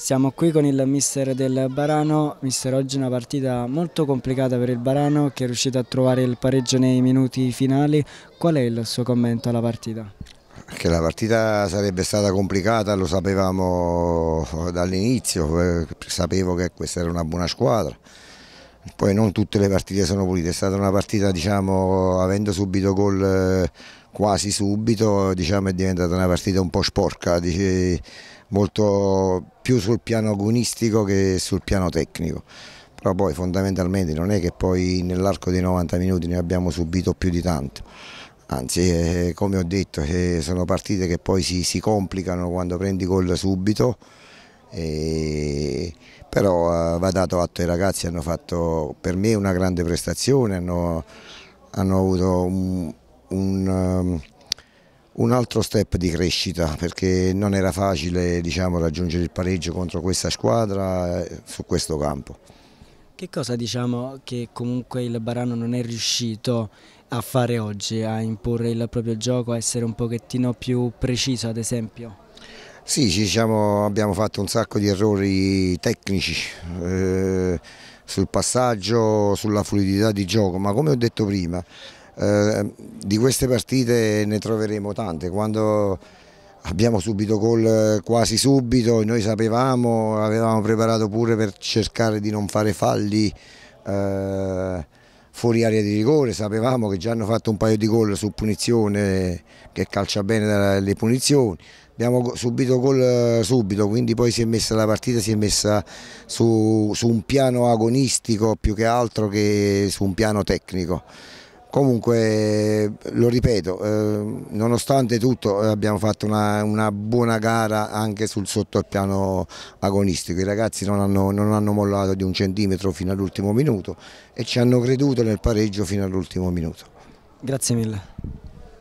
Siamo qui con il mister del Barano, mister oggi una partita molto complicata per il Barano che è riuscito a trovare il pareggio nei minuti finali, qual è il suo commento alla partita? Che la partita sarebbe stata complicata lo sapevamo dall'inizio, eh, sapevo che questa era una buona squadra, poi non tutte le partite sono pulite, è stata una partita diciamo, avendo subito gol eh, quasi subito diciamo, è diventata una partita un po' sporca, dice, molto più sul piano agonistico che sul piano tecnico. Però poi fondamentalmente non è che poi nell'arco dei 90 minuti ne abbiamo subito più di tanto anzi eh, come ho detto eh, sono partite che poi si, si complicano quando prendi gol subito e, però eh, va dato atto ai ragazzi, hanno fatto per me una grande prestazione, hanno, hanno avuto un, un, um, un, altro step di crescita perché non era facile diciamo, raggiungere il pareggio contro questa squadra eh, su questo campo. Che cosa diciamo che comunque il Barano non è riuscito a fare oggi, a imporre il proprio gioco, a essere un pochettino più preciso ad esempio? Sì, diciamo, abbiamo fatto un sacco di errori tecnici eh, sul passaggio, sulla fluidità di gioco, ma come ho detto prima, eh, di queste partite ne troveremo tante. Quando abbiamo subito gol quasi subito, noi sapevamo, avevamo preparato pure per cercare di non fare falli. Eh, fuori area di rigore, sapevamo che già hanno fatto un paio di gol su punizione, che calcia bene le punizioni, abbiamo subito gol subito, quindi poi si è messa la partita, si è messa su, su un piano agonistico più che altro che su un piano tecnico. Comunque, lo ripeto, eh, nonostante tutto eh, abbiamo fatto una, una, buona gara anche sul sotto al piano agonistico, i ragazzi non hanno, non hanno mollato di un centimetro fino all'ultimo minuto e ci hanno creduto nel pareggio fino all'ultimo minuto. Grazie mille.